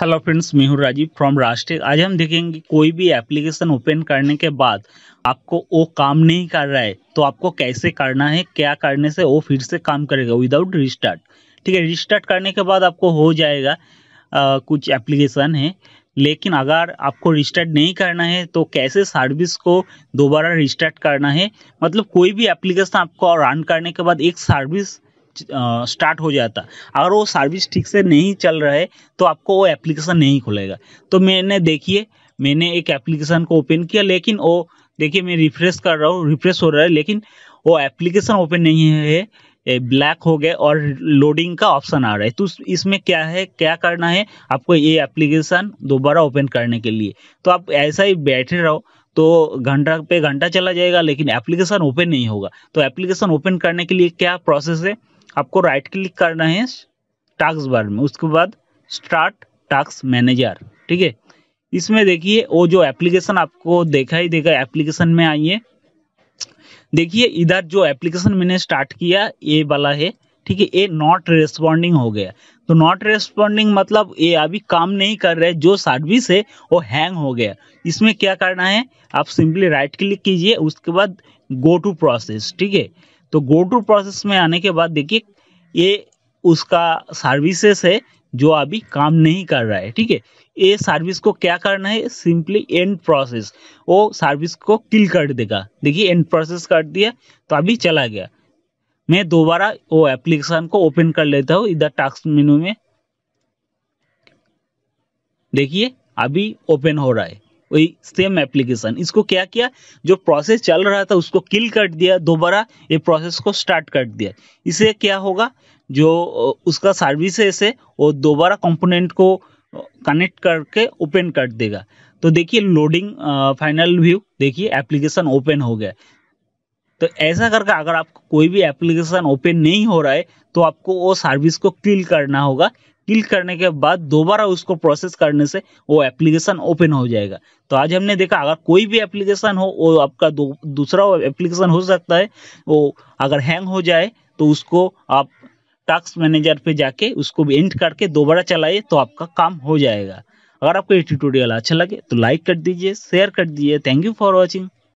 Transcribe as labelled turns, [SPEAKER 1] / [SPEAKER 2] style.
[SPEAKER 1] hello friends मैं हूं Rajiv from राष्ट्रीय आज हम देखेंगे कोई भी एप्लीकेशन ओपन करने के बाद आपको वो काम नहीं कर रहा है तो आपको कैसे करना है क्या करने से वो फिर से काम करेगा विदाउट रिस्टार्ट ठीक है रिस्टार्ट करने के बाद आपको हो जाएगा आ, कुछ एप्लीकेशन है लेकिन अगर आपको रिस्टार्ट नहीं करना है तो कैसे सर्विस को दोबारा रिस्टार्ट करना है मतलब कोई भी एप्लीकेशन आपको रन करने के बाद एक सर्विस स्टार्ट हो जाता अगर वो सर्विस ठीक से नहीं चल रहा है तो आपको वो एप्लीकेशन नहीं खुलेगा तो मैंने देखिए मैंने एक एप्लीकेशन को ओपन किया लेकिन वो देखिए मैं रिफ्रेश कर रहा हूँ रिफ्रेश हो रहा है लेकिन वो एप्लीकेशन ओपन नहीं है ब्लैक हो गया और लोडिंग का ऑप्शन आ रहा है तो इसमें क्या है क्या करना है आपको ये एप्लीकेशन दोबारा ओपन करने के लिए तो आप ऐसा ही बैठे रहो तो घंटा पे घंटा चला जाएगा लेकिन एप्लीकेशन ओपन नहीं होगा तो एप्लीकेशन ओपन करने के लिए क्या प्रोसेस है आपको राइट क्लिक करना है टास्क बार में उसके बाद स्टार्ट टास्क मैनेजर ठीक है इसमें देखिए वो जो एप्लीकेशन आपको देखा ही देखा एप्लीकेशन में आइए देखिए इधर जो एप्लीकेशन मैंने स्टार्ट किया ये वाला है ठीक है ये नॉट रेस्पॉन्डिंग हो गया तो नॉट रेस्पॉन्डिंग मतलब ये अभी काम नहीं कर रहे जो सर्विस है वो हैंग हो गया इसमें क्या करना है आप सिंपली राइट क्लिक कीजिए उसके बाद गो टू प्रोसेस ठीक है तो गो टू प्रोसेस में आने के बाद देखिए ये उसका सर्विसेस है जो अभी काम नहीं कर रहा है ठीक है ये सर्विस को क्या करना है सिंपली एंड प्रोसेस वो सर्विस को किल कर देगा देखिए एंड प्रोसेस कर दिया तो अभी चला गया मैं दोबारा वो एप्लीकेशन को ओपन कर लेता हूँ इधर टास्क मेनू में देखिए अभी ओपन हो रहा है वही सेम एप्लीकेशन इसको क्या किया जो प्रोसेस चल रहा था उसको किल कर दिया दोबारा ये प्रोसेस को स्टार्ट कर दिया इसे क्या होगा जो उसका सर्विस है वो दोबारा कंपोनेंट को कनेक्ट करके ओपन कर देगा तो देखिए लोडिंग फाइनल व्यू देखिए एप्लीकेशन ओपन हो गया तो ऐसा करके अगर आपको कोई भी एप्लीकेशन ओपन नहीं हो रहा है तो आपको वो सर्विस को किल करना होगा क्लिक करने के बाद दोबारा उसको प्रोसेस करने से वो एप्लीकेशन ओपन हो जाएगा तो आज हमने देखा अगर कोई भी एप्लीकेशन हो वो आपका दूसरा एप्लीकेशन हो सकता है वो अगर हैंग हो जाए तो उसको आप टास्क मैनेजर पे जाके उसको भी एंट करके दोबारा चलाइए तो आपका काम हो जाएगा अगर आपको ये ट्यूटोरियल अच्छा लगे तो लाइक कर दीजिए शेयर कर दीजिए थैंक यू फॉर वॉचिंग